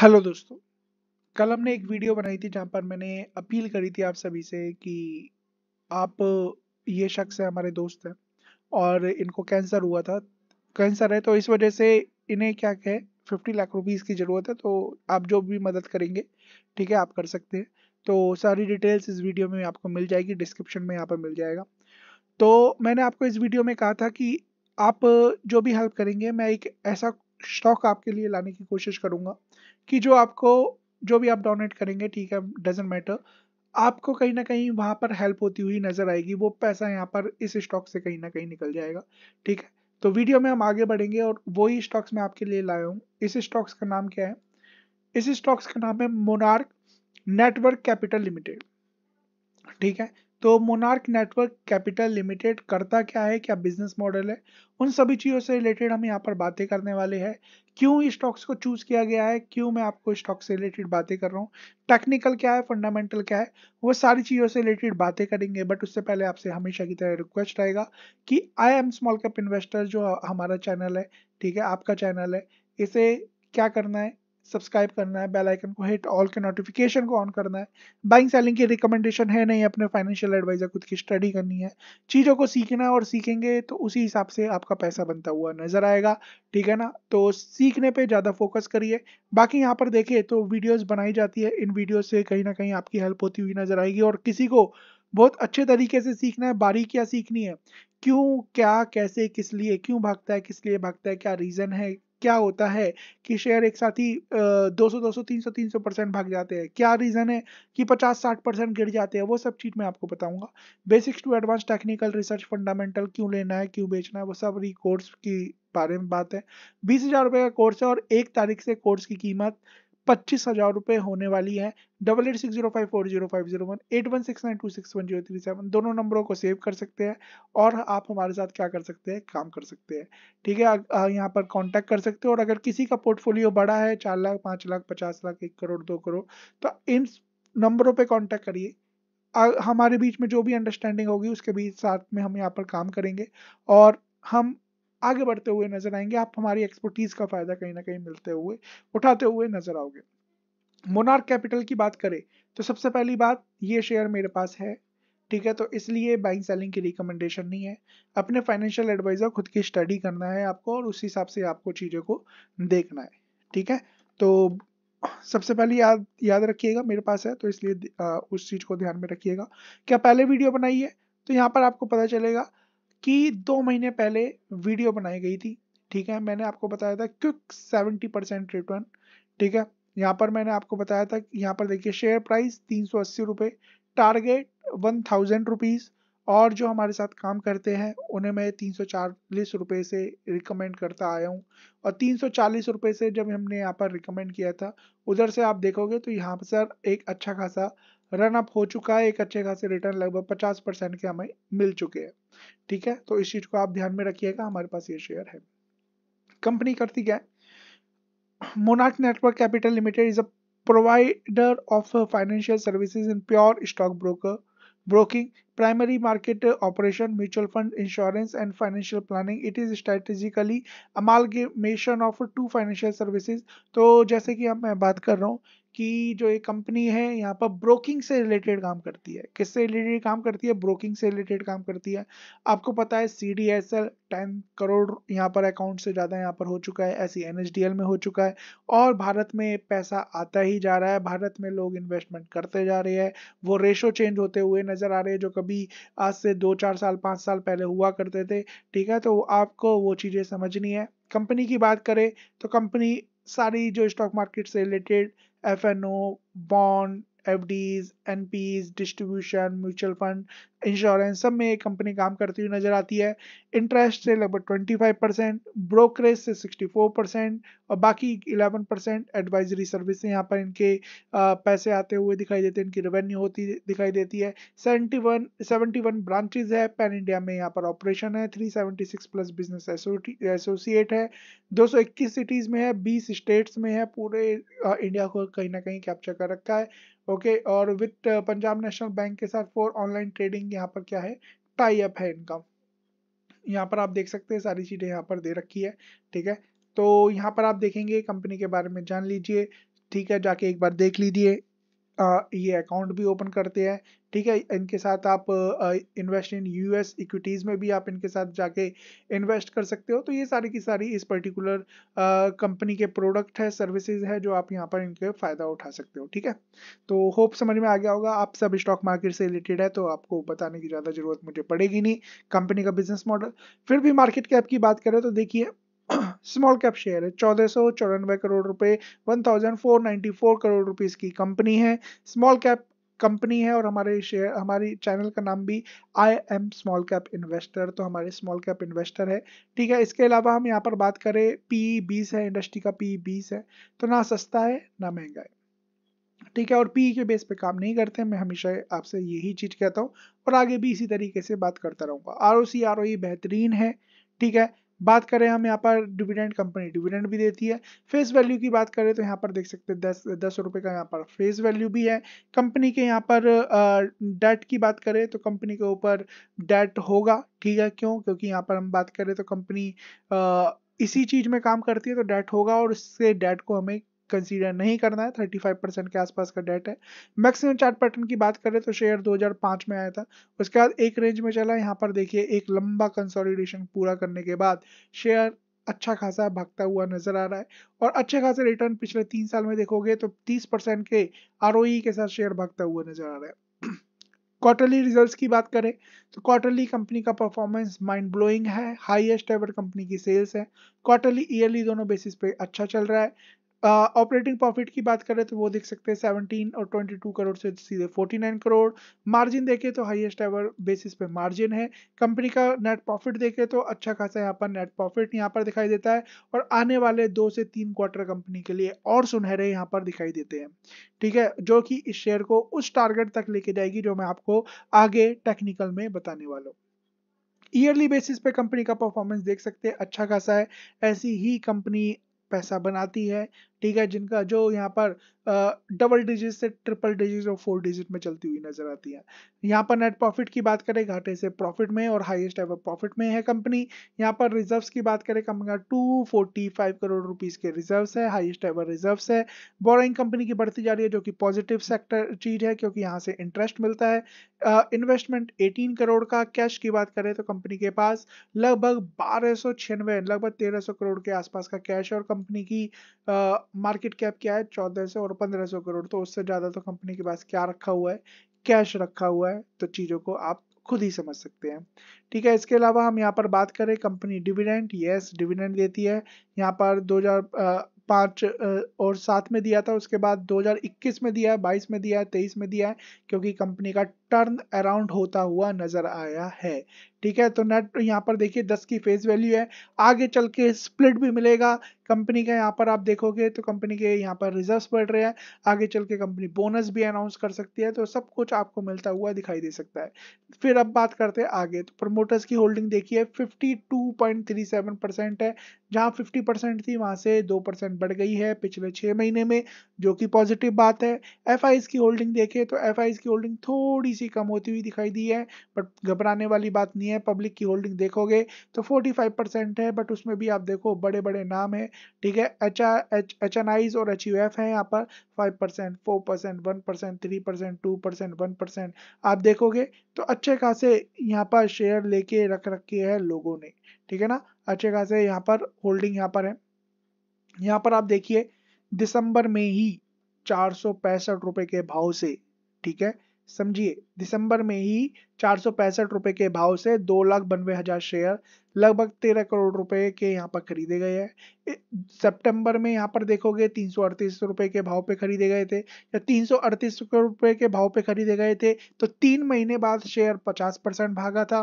Hello दोस्तों कल हमने एक वीडियो बनाई थी जहाँ पर मैंने अपील करी थी आप सभी से कि आप ये शख्स है हमारे दोस्त हैं और इनको कैंसर हुआ था कैंसर है तो इस वजह से इन्हें क्या कहे फिफ्टी लाख रुपीस की ज़रूरत है तो आप जो भी मदद करेंगे ठीक है आप कर सकते हैं तो सारी डिटेल्स इस वीडियो में आपको मिल जाएगी डिस्क्रिप्शन में यहाँ पर मिल जाएगा तो मैंने आपको इस वीडियो में कहा था कि आप जो भी हेल्प करेंगे मैं एक ऐसा स्टॉक आपके लिए लाने की कोशिश करूँगा कि जो आपको जो भी आप डोनेट करेंगे ठीक है डजेंट मैटर आपको कहीं ना कहीं वहां पर हेल्प होती हुई नजर आएगी वो पैसा यहाँ पर इस स्टॉक से कहीं ना कहीं निकल जाएगा ठीक है तो वीडियो में हम आगे बढ़ेंगे और वही स्टॉक्स मैं आपके लिए लाया हूँ इस स्टॉक्स का नाम क्या है इस स्टॉक्स का नाम है मोनार्क नेटवर्क कैपिटल लिमिटेड ठीक है तो मोनार्क नेटवर्क कैपिटल लिमिटेड करता क्या है क्या बिजनेस मॉडल है उन सभी चीज़ों से रिलेटेड हम यहाँ पर बातें करने वाले हैं क्यों स्टॉक्स को चूज किया गया है क्यों मैं आपको स्टॉक से रिलेटेड बातें कर रहा हूँ टेक्निकल क्या है फंडामेंटल क्या है वो सारी चीज़ों से रिलेटेड बातें करेंगे बट उससे पहले आपसे हमेशा की तरह रिक्वेस्ट आएगा कि I am small cap investor जो हमारा चैनल है ठीक है आपका चैनल है इसे क्या करना है सब्सक्राइब करना है बेल आइकन को हिट ऑल के नोटिफिकेशन को ऑन करना है बाइंग सेलिंग की रिकमेंडेशन है नहीं अपने फाइनेंशियल एडवाइजर खुद की स्टडी करनी है चीज़ों को सीखना और सीखेंगे तो उसी हिसाब से आपका पैसा बनता हुआ नजर आएगा ठीक है ना तो सीखने पे ज़्यादा फोकस करिए बाकी यहाँ पर देखिए तो वीडियोस बनाई जाती है इन वीडियो से कहीं ना कहीं आपकी हेल्प होती हुई नजर आएगी और किसी को बहुत अच्छे तरीके से सीखना है बारीकियाँ सीखनी है क्यों क्या कैसे किस लिए क्यों भागता है किस लिए भागता है क्या रीज़न है क्या होता है कि शेयर एक साथ ही दो सौ दो सौ तीन सौ तीन सौ परसेंट भाग जाते हैं क्या रीज़न है कि पचास साठ परसेंट गिर जाते हैं वो सब चीज़ मैं आपको बताऊंगा basics to advance technical research fundamental क्यों लेना है क्यों बेचना है वो सब री कोर्स की बारे में बात है बीस हज़ार रुपए का कोर्स है और एक तारीख से कोर्स की कीमत पच्चीस हजार रुपए होने वाली है double eight six zero five four zero five zero one eight one six nine two six one zero three seven दोनों नंबरों को सेव कर सकते हैं और आप हमारे साथ क्या कर सकते हैं काम कर सकते हैं ठीक है यहाँ पर कांटेक्ट कर सकते हो और अगर किसी का पोर्टफोलियो बड़ा है चार लाख पाँच लाख पचास लाख एक करोड़ दो करोड़ तो इन नंबरों पर कॉन्टैक्ट करिए हमारे बीच में जो भी अंडरस्टैंडिंग होगी उसके बीच साथ में हम यहाँ पर काम करेंगे और हम आगे बढ़ते हुए नजर आएंगे आप हमारी एक्सपर्टीज का फायदा कहीं ना कहीं मिलते हुए उठाते हुए नजर आओगे मोनार कैपिटल की बात करें तो सबसे पहली बात ये शेयर मेरे पास है ठीक है तो इसलिए बाइंग सेलिंग की रिकमेंडेशन नहीं है अपने फाइनेंशियल एडवाइजर खुद की स्टडी करना है आपको और उस हिसाब से आपको चीज़ों को देखना है ठीक है तो सबसे पहले याद याद रखिएगा मेरे पास है तो इसलिए उस चीज़ को ध्यान में रखिएगा क्या पहले वीडियो बनाई है तो यहाँ पर आपको पता चलेगा कि दो महीने पहले वीडियो बनाई गई थी ठीक है मैंने आपको बताया था क्विक सेवेंटी परसेंट रिटर्न ठीक है यहाँ पर मैंने आपको बताया था यहाँ पर देखिए शेयर प्राइस तीन सौ अस्सी रुपये टारगेट वन थाउजेंड रुपीज़ और जो हमारे साथ काम करते हैं उन्हें मैं तीन सौ चालीस रुपये से रिकमेंड करता आया हूँ और तीन सौ चालीस रुपये से जब हमने यहाँ पर रिकमेंड किया था उधर से आप देखोगे तो यहाँ पर सर एक अच्छा खासा रन अप हो चुका है एक अच्छे खासे रिटर्न लगभग 50 परसेंट के हमें मिल चुके हैं ठीक है तो इस चीज को आप ध्यान में रखिएगा हमारे पास ये शेयर है कंपनी करती क्या है मोनाक Network Capital Limited is a provider of financial services in pure stock broker broking primary market operation mutual fund insurance and financial planning it is strategically amalgamation of two financial services तो जैसे कि अब मैं बात कर रहा हूँ की जो एक कंपनी है यहाँ पर ब्रोकिंग से रिलेटेड काम करती है किससे रिलेटेड काम करती है ब्रोकिंग से रिलेटेड काम करती है आपको पता है C D S L ten crore यहाँ पर अकाउंट से ज़्यादा यहाँ पर हो चुका है ऐसी एन एच डी एल में हो चुका है और भारत में पैसा आता ही जा रहा है भारत में लोग इन्वेस्टमेंट करते जा रहे हैं वो रेशो चेंज होते हुए नज़र आ रहे हैं जो कभी आज से दो चार साल पाँच साल पहले हुआ करते थे ठीक है तो आपको वो चीज़ें समझनी है कंपनी की बात करें तो कंपनी सारी जो स्टॉक मार्केट से related FNO, bond, FDs, NPs, distribution, mutual fund. Insurance सब में ये कंपनी काम करती हुई नजर आती है इंटरेस्ट से लगभग 25 परसेंट ब्रोकरेज से 64 परसेंट और बाकी 11 परसेंट एडवाइजरी सर्विस से यहाँ पर इनके पैसे आते हुए दिखाई देते हैं इनकी रेवेन्यू होती दिखाई देती है 71 71 ब्रांचेज है पैन इंडिया में यहाँ पर ऑपरेशन है 376 प्लस बिजनेस एसोसिएट है 221 सिटीज़ में है 20 स्टेट्स में है पूरे इंडिया को कहीं ना कहीं कैप्चर कर रखा है ओके और विथ पंजाब नेशनल बैंक के साथ फोर ऑनलाइन ट्रेडिंग यहाँ पर क्या है टाई अप है इनका यहाँ पर आप देख सकते हैं सारी चीज़ें यहाँ पर दे रखी है ठीक है तो यहाँ पर आप देखेंगे कंपनी के बारे में जान लीजिए ठीक है जाके एक बार देख लीजिए ये अकाउंट भी ओपन करते हैं ठीक है इनके साथ आप इन्वेस्ट इन यूएस इक्विटीज़ में भी आप इनके साथ जाके इन्वेस्ट कर सकते हो तो ये सारी की सारी इस पर्टिकुलर कंपनी के प्रोडक्ट है सर्विसेज है जो आप यहाँ पर इनके फ़ायदा उठा सकते हो ठीक है तो होप समझ में आ गया होगा आप सब स्टॉक मार्केट से रिलेटेड है तो आपको बताने की ज़्यादा ज़रूरत मुझे पड़ेगी नहीं कंपनी का बिजनेस मॉडल फिर भी मार्केट कैप की बात करें तो देखिए स्मॉल कैप शेयर है चौदह सौ चौरानवे करोड़ रुपए one thousand four ninety four crore rupees की कंपनी है स्मॉल कैप कंपनी है और हमारे शेयर हमारी चैनल का नाम भी I am small cap investor तो हमारे स्मॉल कैप इन्वेस्टर है ठीक है इसके अलावा हम यहाँ पर बात करें पी e बीस है इंडस्ट्री का पी e बीस है तो ना सस्ता है ना महंगा है ठीक है और पी e के बेस पे काम नहीं करते मैं हमेशा आपसे यही चीज़ कहता हूँ और आगे भी इसी तरीके से बात करता रहूँगा R O C R O बेहतरीन है ठीक है बात करें हम यहाँ पर डिविडेंड कंपनी डिविडेंड भी देती है फेस वैल्यू की बात करें तो यहाँ पर देख सकते हैं दस दस रुपये का यहाँ पर फेस वैल्यू भी है कंपनी के यहाँ पर डेट की बात करें तो कंपनी के ऊपर डेट होगा ठीक है क्यों क्योंकि यहाँ पर हम बात करें तो कंपनी इसी चीज में काम करती है तो डेट होगा और इससे डेट को हमें कंसीडर नहीं करना है 35 परसेंट के आसपास का डेट है मैक्सिमम चार्ट पैटर्न की बात करें तो शेयर 2005 में आया था उसके बाद एक रेंज में चला यहाँ पर देखिए एक लंबा कंसोलिडेशन पूरा करने के बाद शेयर अच्छा खासा भागता हुआ नजर आ रहा है और अच्छे खासे रिटर्न पिछले तीन साल में देखोगे तो तीस के आर e के साथ शेयर भागता हुआ नजर आ रहा है क्वार्टरली रिजल्ट्स की बात करें तो क्वार्टरली कंपनी का परफॉर्मेंस माइंड ब्लोइंग है हाईएस्ट एवर कंपनी की सेल्स है क्वार्टरली ईयरली दोनों बेसिस पे अच्छा चल रहा है ऑपरेटिंग uh, प्रॉफिट की बात करें तो वो देख सकते हैं 17 और 22 करोड़ से सीधे 49 करोड़ मार्जिन देखें तो हाईएस्ट एवर बेसिस पे मार्जिन है कंपनी का नेट प्रॉफिट देखें तो अच्छा खासा यहाँ पर नेट प्रॉफिट यहाँ पर दिखाई देता है और आने वाले दो से तीन क्वार्टर कंपनी के लिए और सुनहरे यहाँ पर दिखाई देते हैं ठीक है जो कि इस शेयर को उस टारगेट तक लेके जाएगी जो मैं आपको आगे टेक्निकल में बताने वाला हूँ ईयरली बेसिस पे कंपनी का परफॉर्मेंस देख सकते हैं अच्छा खासा है ऐसी ही कंपनी पैसा बनाती है ठीक है जिनका जो यहाँ पर डबल डिजिट से ट्रिपल डिजिट और फोर डिजिट में चलती हुई नजर आती है यहाँ पर नेट प्रॉफिट की बात करें घाटे से प्रॉफिट में और हाईएस्ट एवर प्रॉफिट में है कंपनी यहाँ पर रिजर्व्स की बात करें company two forty five crore rupees के रिजर्व्स है हाईएस्ट एवर रिजर्व है बोरिंग कंपनी की बढ़ती जा रही है जो कि पॉजिटिव सेक्टर चीज है क्योंकि यहाँ से इंटरेस्ट मिलता है इन्वेस्टमेंट uh, करोड़ का कैश की बात करें तो कंपनी के पास लगभग बारह लगभग तेरह करोड़ के आसपास का कैश और कंपनी की uh, मार्केट कैप क्या है चौदह सौ और पंद्रह सौ करोड़ तो उससे ज़्यादा तो कंपनी के पास क्या रखा हुआ है कैश रखा हुआ है तो चीज़ों को आप खुद ही समझ सकते हैं ठीक है इसके अलावा हम यहाँ पर बात करें कंपनी डिविडेंड यस डिविडेंड देती है यहाँ पर दो पांच और सात में दिया था उसके बाद 2021 में दिया है बाईस में दिया है तेईस में दिया है क्योंकि कंपनी का टर्न अराउंड होता हुआ नज़र आया है ठीक है तो नेट यहाँ पर देखिए दस की फेस वैल्यू है आगे चल के स्प्लिट भी मिलेगा कंपनी का यहाँ पर आप देखोगे तो कंपनी के यहाँ पर रिजर्व बढ़ रहे हैं आगे चल के कंपनी बोनस भी अनाउंस कर सकती है तो सब कुछ आपको मिलता हुआ दिखाई दे सकता है फिर अब बात करते हैं आगे तो प्रमोटर्स की होल्डिंग देखिए 52.37 परसेंट है जहाँ 50 परसेंट थी वहाँ से 2 परसेंट बढ़ गई है पिछले छः महीने में जो कि पॉजिटिव बात है एफ की होल्डिंग देखिए तो एफ की होल्डिंग थोड़ी सी कम होती हुई दिखाई दी है बट घबराने वाली बात नहीं है है पब्लिक की होल्डिंग देखोगे तो 45 परसेंट है बट उसमें भी आप देखो बड़े बड़े नाम है ठीक है एच एच एन आईज और एच यू एफ है यहाँ पर five percent four percent one percent three percent two percent one percent आप देखोगे तो अच्छे खासे यहाँ पर शेयर लेके रख रखे है लोगों ने ठीक है ना अच्छे खासे यहाँ पर होल्डिंग यहाँ पर है यहाँ पर आप देखिए दिसंबर में ही चार सौ पैंसठ रुपए के भाव से ठीक है समझिए दिसंबर में ही चार रुपए के भाव से दो लाख बनवे हजार शेयर लगभग तेरह करोड़ रुपए के यहाँ पर खरीदे गए हैं सितंबर में यहाँ पर देखोगे तीन सौ अड़तीस रुपए के भाव पे खरीदे गए थे या तीन सौ अड़तीस रुपए के भाव पे खरीदे गए थे तो तीन महीने बाद शेयर पचास परसेंट भागा था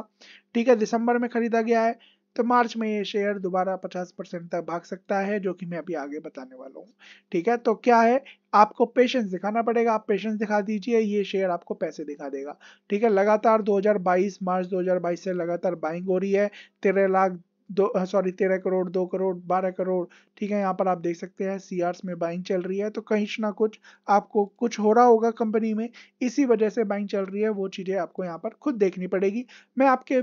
ठीक है दिसंबर में खरीदा गया है तो मार्च में ये शेयर दोबारा 50 परसेंट तक भाग सकता है जो कि मैं अभी आगे बताने वाला हूँ ठीक है तो क्या है आपको पेशेंस दिखाना पड़ेगा आप पेशेंस दिखा दीजिए ये शेयर आपको पैसे दिखा देगा ठीक है लगातार 2022 मार्च 2022 से लगातार बाइंग हो रही है तेरह लाख दो सॉरी तेरह करोड़ दो करोड़ बारह करोड़ ठीक है यहाँ पर आप देख सकते हैं सी में बाइंग चल रही है तो कहीं ना कुछ आपको कुछ हो रहा होगा कंपनी में इसी वजह से बाइंग चल रही है वो चीज़ें आपको यहाँ पर खुद देखनी पड़ेगी मैं आपके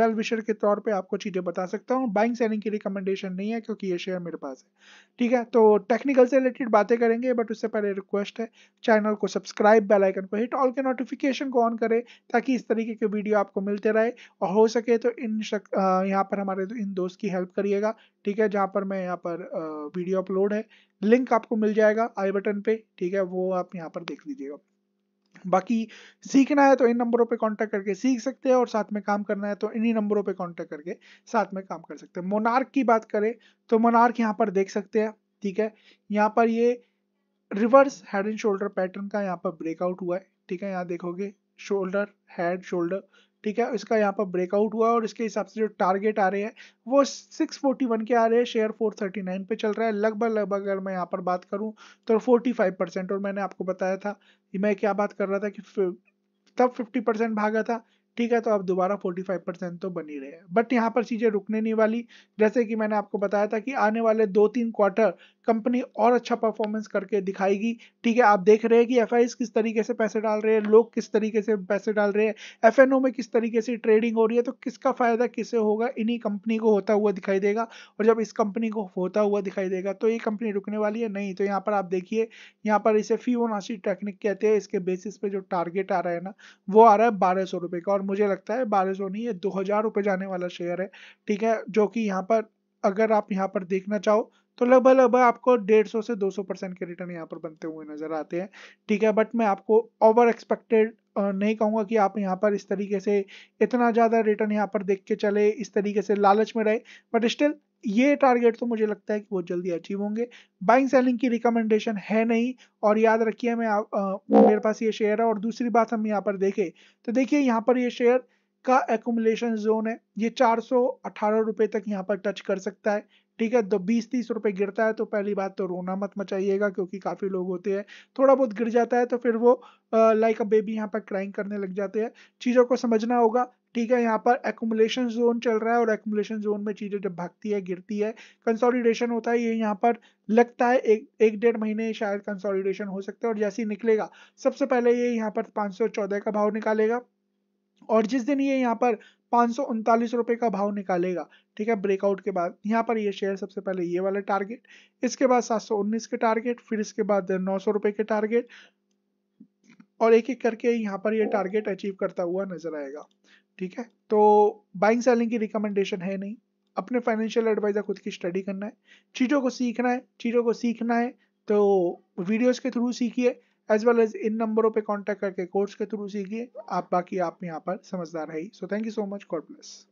वेल विशर के तौर पर आपको चीज़ें बता सकता हूँ बाइंग सेलिंग की रिकमेंडेशन नहीं है क्योंकि ये शेयर मेरे पास है ठीक है तो टेक्निकल से रिलेटेड बातें करेंगे बट उससे पहले रिक्वेस्ट है चैनल को सब्सक्राइब बेलाइकन को हिट ऑल के नोटिफिकेशन को ऑन करें ताकि इस तरीके के वीडियो आपको मिलते रहे और हो सके तो इन यहाँ पर हमारे हमारे इन दोस्त की हेल्प करिएगा ठीक है जहाँ पर मैं यहाँ पर वीडियो अपलोड है लिंक आपको मिल जाएगा आई बटन पे ठीक है वो आप यहाँ पर देख लीजिएगा बाकी सीखना है तो इन नंबरों पे कांटेक्ट करके सीख सकते हैं और साथ में काम करना है तो इन्हीं नंबरों पे कांटेक्ट करके साथ में काम कर सकते हैं मोनार्क की बात करें तो मोनार्क यहाँ पर देख सकते हैं ठीक है यहाँ पर ये reverse head and shoulder pattern का यहाँ पर ब्रेकआउट हुआ है ठीक है यहाँ देखोगे शोल्डर हेड शोल्डर ठीक है इसका यहाँ पर ब्रेकआउट हुआ और इसके हिसाब से जो टारगेट आ रहे हैं वो 641 के आ रहे हैं शेयर 439 पे चल रहा है लगभग लगभग अगर मैं यहाँ पर बात करूँ तो 45 परसेंट और मैंने आपको बताया था मैं क्या बात कर रहा था कि तब 50 परसेंट भागा था ठीक है तो आप दोबारा 45 परसेंट तो बनी रहे बट यहाँ पर चीज़ें रुकने नहीं वाली जैसे कि मैंने आपको बताया था कि आने वाले दो तीन क्वार्टर कंपनी और अच्छा परफॉर्मेंस करके दिखाएगी ठीक है आप देख रहे हैं कि एफ किस तरीके से पैसे डाल रहे हैं लोग किस तरीके से पैसे डाल रहे हैं एफ में किस तरीके से ट्रेडिंग हो रही है तो किसका फ़ायदा किसे होगा इन्हीं कंपनी को होता हुआ दिखाई देगा और जब इस कंपनी को होता हुआ दिखाई देगा तो ये कंपनी रुकने वाली है नहीं तो यहाँ पर आप देखिए यहाँ पर इसे फीवोनाशी टेक्निक कहते हैं इसके बेसिस पे जो टारगेट आ रहा है ना वो आ रहा है बारह सौ रुपये का और मुझे लगता है बारह सौ नहीं है दो हज़ार रुपये जाने वाला शेयर है ठीक है जो कि यहाँ पर अगर आप यहाँ पर देखना चाहो तो लगभग लगभग आपको डेढ़ सौ से दो सौ परसेंट के रिटर्न यहाँ पर बनते हुए नजर आते हैं ठीक है बट मैं आपको ओवर एक्सपेक्टेड नहीं कहूँगा कि आप यहाँ पर इस तरीके से इतना ज़्यादा रिटर्न यहाँ पर देख के चले इस तरीके से लालच में रहे बट स्टिल ये टारगेट तो मुझे लगता है कि बहुत जल्दी अचीव होंगे बाइंग सेलिंग की रिकमेंडेशन है नहीं और याद रखिए मैं आप आ, मेरे पास ये शेयर है और दूसरी बात हम यहाँ पर देखें तो देखिए यहाँ पर ये शेयर का एकुमुलेशन जोन है ये चार सौ तक यहाँ पर टच कर सकता है ठीक है तो बीस तीस रुपए गिरता है तो पहली बात तो रोना मत मचाइएगा क्योंकि काफ़ी लोग होते हैं थोड़ा बहुत गिर जाता है तो फिर वो लाइक अ बेबी यहाँ पर क्राइंग करने लग जाते हैं चीज़ों को समझना होगा ठीक है यहाँ पर एकुमुलेशन जोन चल रहा है और एकुमुलेशन जोन में चीज़ें जब भागती है गिरती है कंसोलिडेशन होता है ये यहाँ पर लगता है एक एक डेढ़ महीने शायद कंसोलिडेशन हो सकता है और जैसे ही निकलेगा सबसे पहले ये यहाँ पर 514 का भाव निकालेगा और जिस दिन ये यहाँ पर पांच रुपए का भाव निकालेगा ठीक है ब्रेकआउट के बाद यहाँ पर ये शेयर सबसे पहले ये वाला टारगेट इसके बाद 719 के टारगेट फिर इसके बाद नौ रुपए के टारगेट और एक एक करके यहाँ पर ये टारगेट अचीव करता हुआ नजर आएगा ठीक है तो बाइंग सेलिंग की रिकमेंडेशन है नहीं अपने फाइनेंशियल एडवाइजर खुद की स्टडी करना है चीज़ों को सीखना है चीज़ों को सीखना है तो वीडियोस के थ्रू सीखिए एज वेल एज इन नंबरों पे कांटेक्ट करके कोर्स के थ्रू सीखिए आप बाकी आप यहाँ पर समझदार है so thank you so much God bless